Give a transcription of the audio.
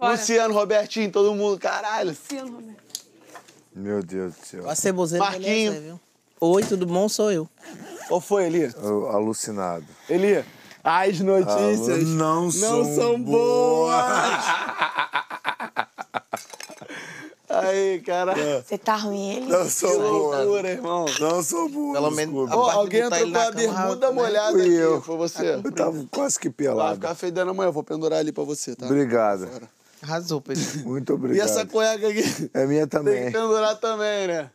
Fora. Luciano, Robertinho, todo mundo, caralho. Meu Deus do céu. A ceboseira Marquinho. Beleza, viu? Oi, tudo bom? Sou eu. Ou foi, Eli? Eu, alucinado. Eli, as notícias Alu... não, não são, são boas. Aí, cara. Você tá ruim, Eli? Não sou boa. loucura, irmão. Não sou boa. Pelo menos. Oh, alguém tá entrou com a bermuda né? molhada aqui. Eu. Foi você. Eu tava quase que pelado. Vai ficar feio da manhã, eu vou pendurar ali pra você, tá? Obrigado. Fora. Arrasou, Pedro. Muito obrigado. E essa cueca aqui. É minha também. Tem que pendurar também, né?